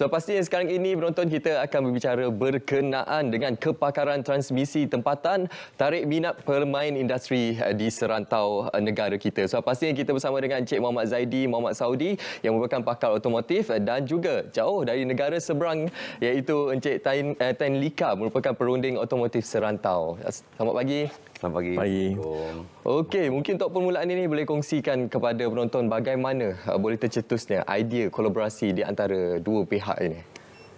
So pasti yang sekarang ini penonton kita akan berbicara berkenaan dengan kepakaran transmisi tempatan tarik minat pemain industri eh, di serantau eh, negara kita. So pasti yang kita bersama dengan Cik Muhammad Zaidi Muhammad Saudi yang merupakan pakar otomotif eh, dan juga jauh dari negara seberang iaitu Encik Tain, Tain Lika merupakan perunding otomotif serantau. Selamat pagi. Selamat pagi. Pagi. Okey, mungkin untuk permulaan ini boleh kongsikan kepada penonton bagaimana uh, boleh tercetusnya idea kolaborasi di antara dua pihak ini.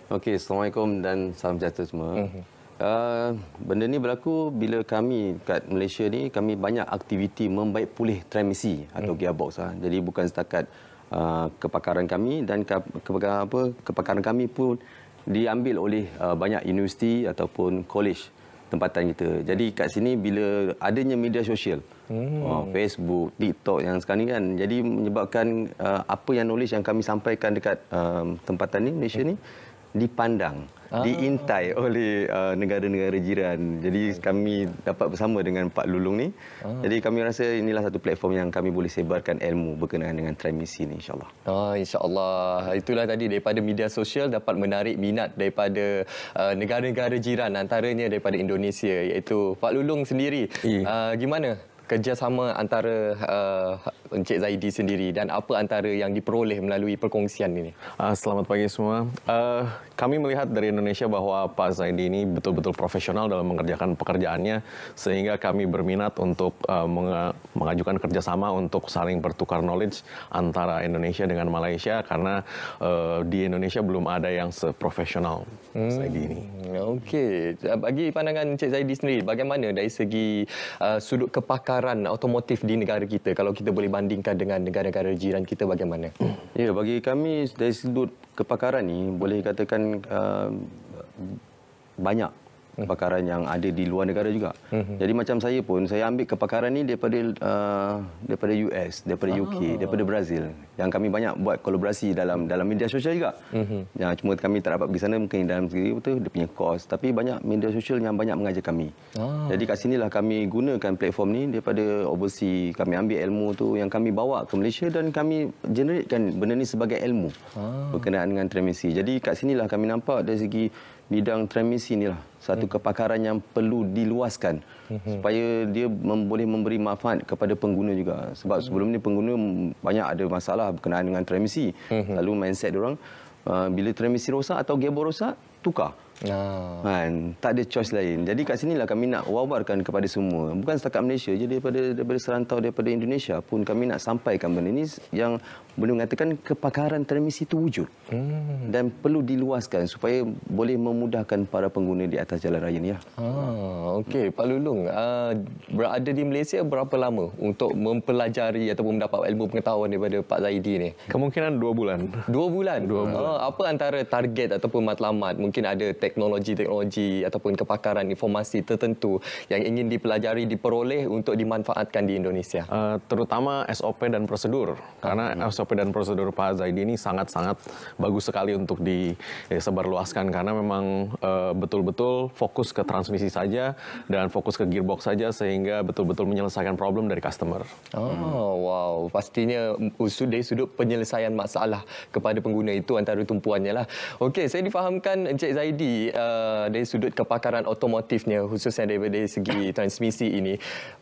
Okey, Assalamualaikum dan salam sejahtera semua. Mhm. Uh, benda ni berlaku bila kami kat Malaysia ni kami banyak aktiviti membaik pulih transmisi atau mhm. gearbox lah. Jadi bukan setakat uh, kepakaran kami dan ke, ke, apa kepakaran kami pun diambil oleh uh, banyak universiti ataupun college. Uh, tempatan kita. Jadi kat sini bila adanya media sosial, hmm. uh, Facebook, TikTok yang sekarang ni kan, jadi menyebabkan uh, apa yang knowledge yang kami sampaikan dekat uh, tempatan ni, Malaysia ni, dipandang, ah. diintai oleh uh, negara-negara uh, jiran. Jadi kami dapat bersama dengan Pak Lulung ni. Ah. Jadi kami rasa inilah satu platform yang kami boleh sebarkan ilmu berkenaan dengan transmisi ni insya-Allah. Ah insya-Allah. Itulah tadi daripada media sosial dapat menarik minat daripada uh, negara-negara uh, jiran antaranya daripada Indonesia iaitu Pak Lulung sendiri. Uh, gimana kerjasama antara uh, Encik Zaidi sendiri dan apa antara yang diperoleh melalui perkongsian ini? Ah, selamat pagi semua. Ah, kami melihat dari Indonesia bahawa Pak Zaidi ini betul-betul profesional dalam mengerjakan pekerjaannya sehingga kami berminat untuk ah, mengajukan kerjasama untuk saling bertukar knowledge antara Indonesia dengan Malaysia karena di Indonesia belum ada yang seprofesional hmm. Zaidi ini. Okey. Bagi pandangan Encik Zaidi sendiri, bagaimana dari segi sudut kepakaran otomotif di negara kita kalau kita boleh bantu dibandingkan dengan negara-negara jiran kita bagaimana? Ya, bagi kami dari sudut kepakaran ini boleh katakan uh, banyak Mm-hmm. pakaran yang ada di luar negara juga. -hmm. Jadi macam saya pun saya ambil kepakaran ni daripada uh, daripada US, daripada UK, oh. Ah. daripada Brazil yang kami banyak buat kolaborasi dalam dalam media sosial juga. Mm -hmm. ya, cuma kami tak dapat pergi sana mungkin dalam segi betul dia punya kos tapi banyak media sosial yang banyak mengajar kami. Oh. Jadi kat sinilah kami gunakan platform ni daripada overseas kami ambil ilmu tu yang kami bawa ke Malaysia dan kami generatekan benda ni sebagai ilmu. Oh. berkenaan dengan transmisi. Jadi kat sinilah kami nampak dari segi bidang transmisi ni lah satu hmm. kepakaran yang perlu diluaskan hmm. supaya dia mem boleh memberi manfaat kepada pengguna juga sebab hmm. sebelum ni pengguna banyak ada masalah berkenaan dengan transmisi lalu mindset dia orang uh, bila transmisi rosak atau gearbox rosak tukar Ah. Kan? Tak ada choice lain. Jadi kat sinilah kami nak wawarkan kepada semua. Bukan setakat Malaysia je, daripada, daripada serantau daripada Indonesia pun kami nak sampaikan benda ini yang boleh mengatakan kepakaran transmisi itu wujud. Hmm. Dan perlu diluaskan supaya boleh memudahkan para pengguna di atas jalan raya ini. Lah. Ah, Okey, Pak Lulung, uh, berada di Malaysia berapa lama untuk mempelajari ataupun mendapat ilmu pengetahuan daripada Pak Zaidi ni? Kemungkinan dua bulan. Dua bulan? Dua bulan. Uh, apa antara target ataupun matlamat mungkin ada teknologi-teknologi ataupun kepakaran informasi tertentu yang ingin dipelajari, diperoleh untuk dimanfaatkan di Indonesia? Uh, terutama SOP dan prosedur. Karena hmm. SOP dan prosedur Pak Zaidi ini sangat-sangat bagus sekali untuk disebarluaskan. Eh, Karena memang eh, betul-betul uh, fokus ke transmisi saja dan fokus ke gearbox saja sehingga betul-betul menyelesaikan problem dari customer. Oh, wow. Pastinya dari sudut penyelesaian masalah kepada pengguna itu antara tumpuannya lah. Okey, saya difahamkan Encik Zaidi uh, dari sudut kepakaran otomotifnya khususnya dari segi transmisi ini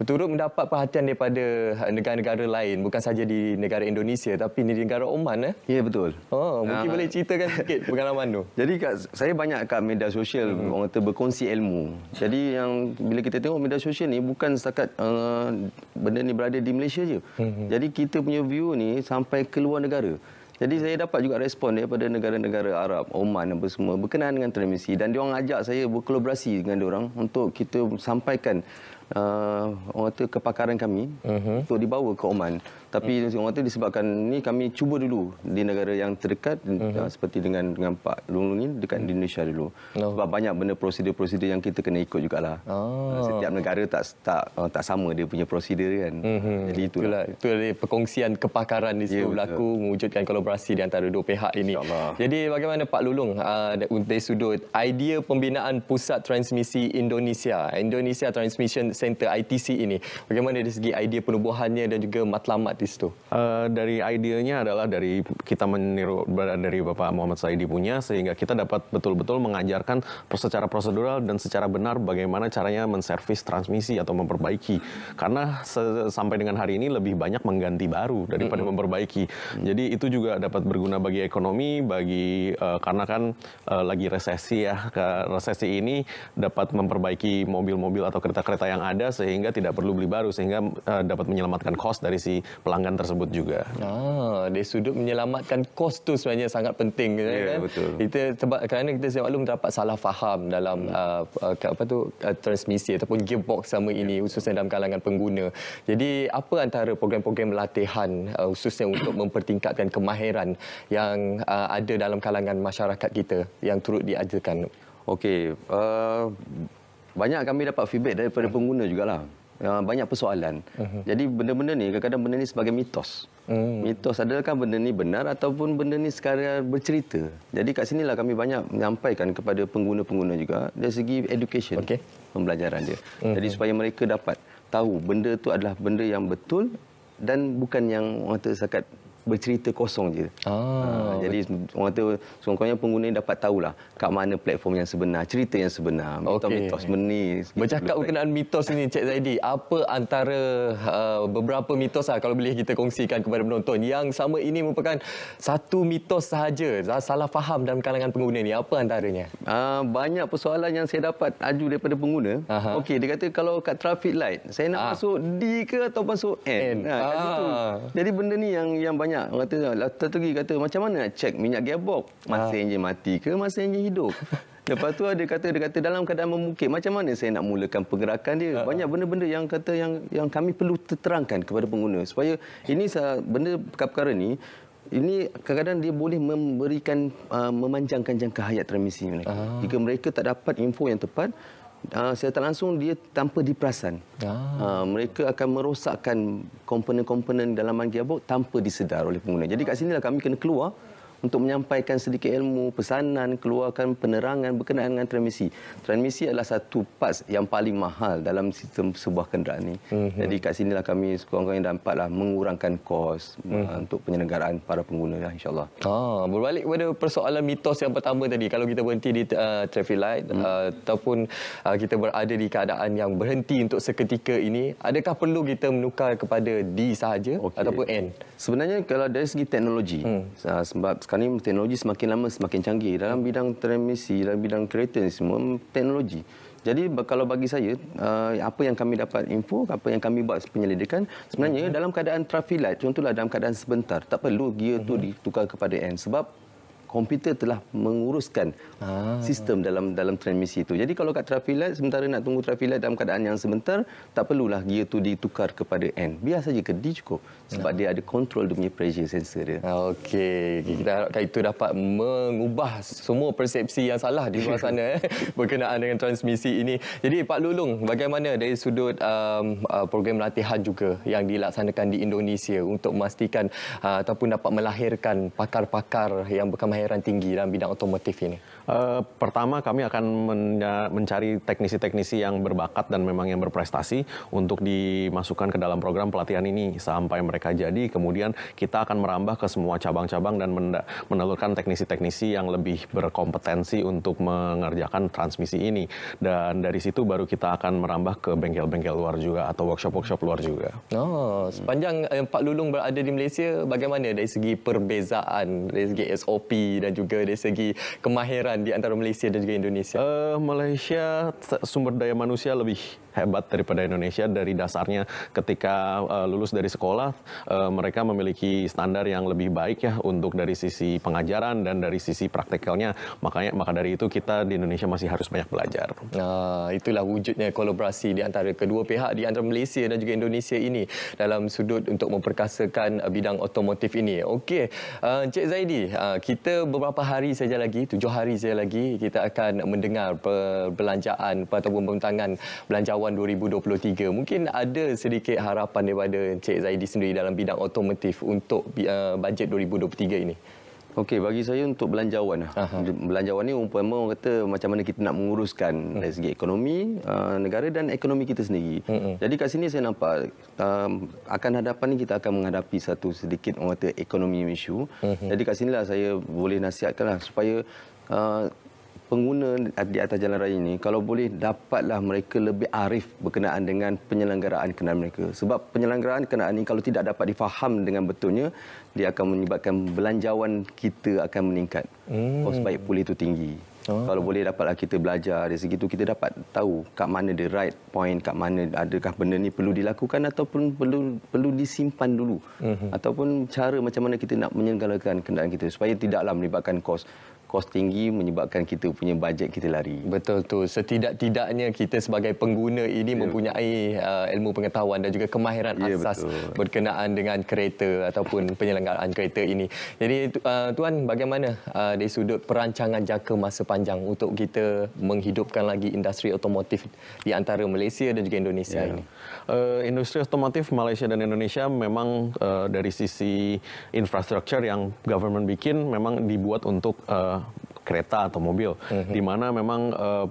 turut mendapat perhatian daripada uh, negara-negara lain bukan saja di negara Indonesia tapi di negara Oman eh? Ya betul. Oh, mungkin uh, boleh ceritakan sikit pengalaman tu. Jadi kat, saya banyak kat media sosial hmm. orang kata berkongsi ilmu. Jadi yang bila kita tengok media sosial ni bukan setakat uh, benda ni berada di Malaysia je. Hmm. hmm. Jadi kita punya view ni sampai ke luar negara. Jadi saya dapat juga respon daripada negara-negara Arab, Oman dan semua berkenaan dengan transmisi dan diorang ajak saya berkolaborasi dengan orang untuk kita sampaikan uh, orang kata kepakaran kami uh -huh. untuk dibawa ke Oman. Tapi uh mm. -huh. orang kata disebabkan ni kami cuba dulu di negara yang terdekat uh -huh. Mhm. seperti dengan dengan Pak Long Long ini dekat uh mm. -huh. Indonesia dulu. No. Sebab banyak benda prosedur-prosedur yang kita kena ikut jugalah. Oh. setiap negara tak tak uh, tak sama dia punya prosedur kan. Uh mhm. -huh. Jadi itulah. itulah. Itu perkongsian kepakaran di ya, situ yeah, berlaku betul. mewujudkan kolaborasi di antara dua pihak ini. Jadi bagaimana Pak Lulung uh, ah, dari sudut idea pembinaan pusat transmisi Indonesia, Indonesia Transmission Center ITC ini. Bagaimana dari segi idea penubuhannya dan juga matlamat di situ? Uh, dari idenya adalah dari kita meniru dari Bapak Muhammad Saidi punya sehingga kita dapat betul-betul mengajarkan secara prosedural dan secara benar bagaimana caranya menservis transmisi atau memperbaiki. Karena sampai dengan hari ini lebih banyak mengganti baru daripada mm -hmm. memperbaiki. Jadi itu juga dapat berguna bagi ekonomi, bagi uh, karena kan uh, lagi resesi ya. Resesi ini dapat memperbaiki mobil-mobil atau kereta-kereta yang ada ada sehingga tidak perlu beli baru sehingga uh, dapat menyelamatkan kos dari si pelanggan tersebut juga. Ah, dari sudut menyelamatkan kos tu sebenarnya sangat penting ya ya, kan. Ya yeah, betul. Kita sebab kerana kita selalu mendapat salah faham dalam hmm. uh, apa tu uh, transmisi ataupun gearbox sama ini yeah. khususnya dalam kalangan pengguna. Jadi apa antara program-program latihan uh, khususnya untuk mempertingkatkan kemahiran yang uh, ada dalam kalangan masyarakat kita yang turut diajarkan. Okey, uh, banyak kami dapat feedback daripada hmm. pengguna jugalah. Ya, banyak persoalan. Hmm. Jadi benda-benda ni kadang-kadang benda ni sebagai mitos. Hmm. Mitos kan benda ni benar ataupun benda ni sekadar bercerita. Jadi kat sinilah kami banyak menyampaikan kepada pengguna-pengguna juga dari segi education, okay. pembelajaran dia. Hmm. Jadi supaya mereka dapat tahu benda tu adalah benda yang betul dan bukan yang orang kata bercerita kosong je. Ah, ha, jadi orang kata sekurang-kurangnya pengguna ni dapat tahulah kat mana platform yang sebenar, cerita yang sebenar, mitos-mitos okay. meni. Bercakap berkenaan mitos ni Cik Zaidi, apa antara uh, beberapa mitos ah kalau boleh kita kongsikan kepada penonton yang sama ini merupakan satu mitos sahaja, salah faham dalam kalangan pengguna ni, apa antaranya? Uh, banyak persoalan yang saya dapat aju daripada pengguna. Okey, dia kata kalau kat traffic light, saya nak uh. masuk D ke atau masuk N? N. Ha, uh. Jadi benda ni yang yang banyak banyak. Orang kata tertegi kata macam mana nak cek minyak gearbox? Masa ah. ha. enjin mati ke masa enjin hidup? Lepas tu ada kata dia kata dalam keadaan memukim macam mana saya nak mulakan pergerakan dia? Ha. Banyak benda-benda yang kata yang yang kami perlu terangkan kepada pengguna supaya ini benda perkara ini ini kadang-kadang dia boleh memberikan uh, memanjangkan jangka hayat transmisi mereka. Ha. Jika mereka tak dapat info yang tepat uh, secara tak langsung dia tanpa diperasan. Ah. Uh, mereka akan merosakkan komponen-komponen dalaman gearbox tanpa disedar oleh pengguna. Jadi kat sinilah kami kena keluar untuk menyampaikan sedikit ilmu, pesanan, keluarkan penerangan berkenaan dengan transmisi. Transmisi adalah satu parts yang paling mahal dalam sistem sebuah kenderaan ini. Mm-hmm. Jadi kat sinilah kami sekurang-kurangnya dapatlah mengurangkan kos mm-hmm. untuk penyelenggaraan para pengguna ya, insyaAllah. Ah, berbalik kepada persoalan mitos yang pertama tadi, kalau kita berhenti di uh, traffic light mm-hmm. uh, ataupun uh, kita berada di keadaan yang berhenti untuk seketika ini, adakah perlu kita menukar kepada D sahaja okay. ataupun N? Sebenarnya kalau dari segi teknologi, mm. uh, sebab sekarang ini teknologi semakin lama semakin canggih dalam bidang transmisi dalam bidang kereta ni semua teknologi jadi kalau bagi saya eh, apa yang kami dapat info apa yang kami buat penyelidikan sebenarnya mhm. dalam keadaan traffic light contohlah dalam keadaan sebentar tak perlu gear tu mhm. ditukar kepada N sebab komputer telah menguruskan ah. sistem dalam dalam transmisi itu. Jadi kalau kat traffic light sementara nak tunggu traffic light dalam keadaan yang sebentar, tak perlulah gear tu ditukar kepada N. Biar saja ke D cukup sebab nah. Ya. dia ada control dia punya pressure sensor dia. Ah, okey, kita hmm. harapkan itu dapat mengubah semua persepsi yang salah di luar sana eh, berkenaan dengan transmisi ini. Jadi Pak Lulung, bagaimana dari sudut um, uh, program latihan juga yang dilaksanakan di Indonesia untuk memastikan uh, ataupun dapat melahirkan pakar-pakar yang berkemahiran kemahiran tinggi dalam bidang otomotif ini? Uh, pertama kami akan mencari teknisi-teknisi yang berbakat dan memang yang berprestasi untuk dimasukkan ke dalam program pelatihan ini sampai mereka jadi kemudian kita akan merambah ke semua cabang-cabang dan menelurkan teknisi-teknisi yang lebih berkompetensi untuk mengerjakan transmisi ini dan dari situ baru kita akan merambah ke bengkel-bengkel luar juga atau workshop-workshop luar juga. Oh, sepanjang eh, Pak Lulung berada di Malaysia bagaimana dari segi perbezaan dari segi SOP dan juga dari segi kemahiran di antara Malaysia dan juga Indonesia? Uh, Malaysia sumber daya manusia lebih hebat daripada Indonesia dari dasarnya ketika uh, lulus dari sekolah uh, mereka memiliki standar yang lebih baik ya untuk dari sisi pengajaran dan dari sisi praktikalnya makanya maka dari itu kita di Indonesia masih harus banyak belajar. Nah, itulah wujudnya kolaborasi di antara kedua pihak di antara Malaysia dan juga Indonesia ini dalam sudut untuk memperkasakan eh, bidang otomotif ini. Okey, uh, Encik Zaidi, uh, kita beberapa hari saja lagi, tujuh hari saja lagi kita akan mendengar perbelanjaan ataupun pembentangan belanja awan 2023. Mungkin ada sedikit harapan daripada Encik Zaidi sendiri dalam bidang otomotif untuk uh, bajet 2023 ini. Okey, bagi saya untuk belanjawan. Lah. Aha. Belanjawan ini umpama orang kata macam mana kita nak menguruskan hmm. dari segi ekonomi uh, negara dan ekonomi kita sendiri. Hmm. Jadi kat sini saya nampak um, akan hadapan ni kita akan menghadapi satu sedikit orang kata ekonomi issue. Hmm. Jadi kat sinilah saya boleh nasihatkanlah supaya uh, pengguna di atas jalan raya ini kalau boleh dapatlah mereka lebih arif berkenaan dengan penyelenggaraan kenderaan mereka sebab penyelenggaraan kenderaan ini kalau tidak dapat difaham dengan betulnya dia akan menyebabkan belanjawan kita akan meningkat hmm. kos baik pulih itu tinggi Oh. Kalau boleh dapatlah kita belajar dari segitu kita dapat tahu kat mana the right point kat mana adakah benda ni perlu dilakukan ataupun perlu perlu disimpan dulu mm-hmm. ataupun cara macam mana kita nak menyelenggarakan kenderaan kita supaya tidaklah melibatkan kos kos tinggi menyebabkan kita punya bajet kita lari. Betul tu. Setidak-tidaknya kita sebagai pengguna ini yeah. mempunyai uh, ilmu pengetahuan dan juga kemahiran yeah, asas betul. berkenaan dengan kereta ataupun penyelenggaraan kereta ini. Jadi uh, tuan bagaimana uh, dari sudut perancangan jangka masa panjang untuk kita menghidupkan lagi industri otomotif di antara Malaysia dan juga Indonesia yeah. ini? Uh, industri otomotif Malaysia dan Indonesia memang uh, dari sisi infrastruktur yang government bikin memang dibuat untuk uh, kereta atau mobil mm -hmm. di mana memang uh,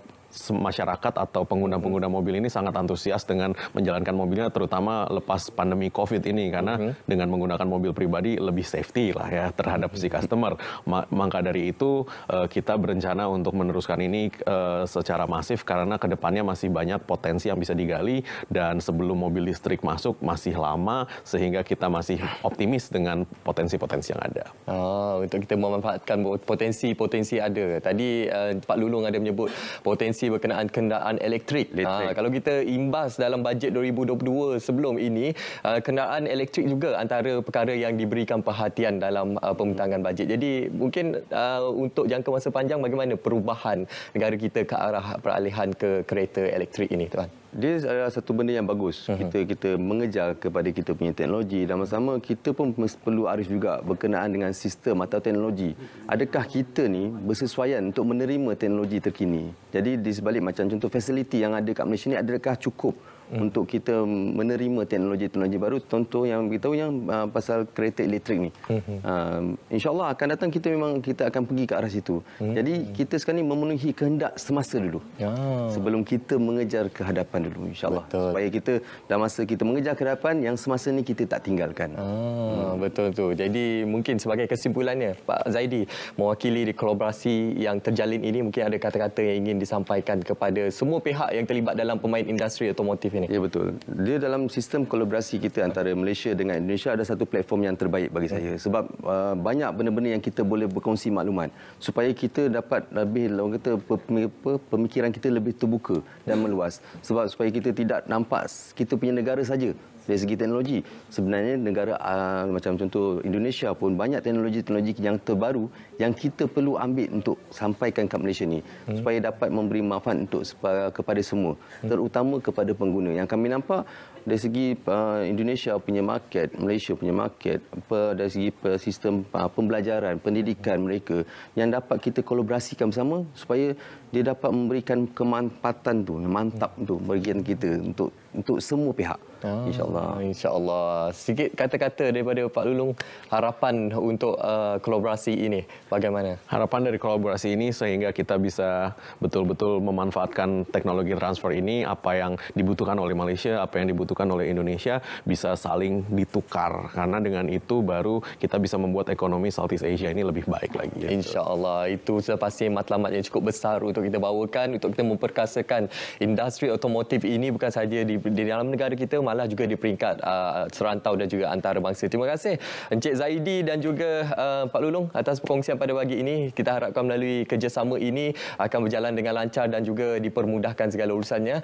masyarakat atau pengguna-pengguna mobil ini sangat antusias dengan menjalankan mobilnya terutama lepas pandemi Covid ini karena -hmm. dengan menggunakan mobil pribadi lebih safety lah ya terhadap si customer. Ma maka dari itu uh, kita berencana untuk meneruskan ini uh, secara masif karena kedepannya masih banyak potensi yang bisa digali dan sebelum mobil listrik masuk masih lama sehingga kita masih optimis dengan potensi-potensi yang ada. Oh, untuk kita memanfaatkan potensi-potensi ada. Tadi uh, Pak Lulung ada menyebut potensi emisi berkenaan kenderaan elektrik. Ha, kalau kita imbas dalam bajet 2022 sebelum ini, ha, kenderaan elektrik juga antara perkara yang diberikan perhatian dalam ha, pembentangan bajet. Jadi mungkin ha, untuk jangka masa panjang bagaimana perubahan negara kita ke arah peralihan ke kereta elektrik ini, Tuan? dia adalah satu benda yang bagus uh mhm. -huh. kita kita mengejar kepada kita punya teknologi dan sama-sama kita pun perlu arif juga berkenaan dengan sistem atau teknologi adakah kita ni bersesuaian untuk menerima teknologi terkini jadi di sebalik macam contoh fasiliti yang ada kat Malaysia ni adakah cukup hmm. untuk kita menerima teknologi-teknologi baru contoh yang kita tahu yang uh, pasal kereta elektrik ni. Hmm. Uh, insyaallah akan datang kita memang kita akan pergi ke arah situ. Hmm. Jadi kita sekarang ni memenuhi kehendak semasa dulu. Ya. Sebelum kita mengejar kehadapan dulu insyaallah. Supaya kita dalam masa kita mengejar kehadapan yang semasa ni kita tak tinggalkan. Ah, hmm. betul tu. Jadi mungkin sebagai kesimpulannya Pak Zaidi mewakili di kolaborasi yang terjalin ini mungkin ada kata-kata yang ingin disampaikan kepada semua pihak yang terlibat dalam pemain industri otomotif sini. Ya betul. Dia dalam sistem kolaborasi kita antara Malaysia dengan Indonesia ada satu platform yang terbaik bagi saya hmm. sebab uh, banyak benda-benda yang kita boleh berkongsi maklumat supaya kita dapat lebih orang kata pemikiran kita lebih terbuka dan hmm. meluas sebab supaya kita tidak nampak kita punya negara saja dari segi teknologi. Sebenarnya negara uh, macam contoh Indonesia pun banyak teknologi-teknologi yang terbaru yang kita perlu ambil untuk sampaikan ke Malaysia ni hmm. supaya dapat memberi manfaat untuk kepada semua hmm. terutama kepada pengguna. Yang kami nampak dari segi uh, Indonesia punya market, Malaysia punya market, per, dari segi per, sistem uh, pembelajaran, pendidikan mereka yang dapat kita kolaborasikan bersama supaya dia dapat memberikan kemanfaatan tu, mantap tu bagian kita untuk untuk semua pihak. Ah, InsyaAllah. InsyaAllah. Sikit kata-kata daripada Pak Lulung, harapan untuk uh, kolaborasi ini bagaimana? Harapan dari kolaborasi ini sehingga kita bisa betul-betul memanfaatkan teknologi transfer ini, apa yang dibutuhkan oleh Malaysia, apa yang dibutuhkan oleh Indonesia, bisa saling ditukar. Karena dengan itu baru kita bisa membuat ekonomi Southeast Asia ini lebih baik lagi. Gitu. Ya. InsyaAllah. Itu sudah pasti matlamat yang cukup besar untuk kita bawakan, untuk kita memperkasakan industri otomotif ini bukan saja di, di dalam negara kita, malah juga di peringkat uh, serantau dan juga antarabangsa. Terima kasih Encik Zaidi dan juga uh, Pak Lulung atas perkongsian pada pagi ini. Kita harapkan melalui kerjasama ini akan berjalan dengan lancar dan juga dipermudahkan segala urusannya.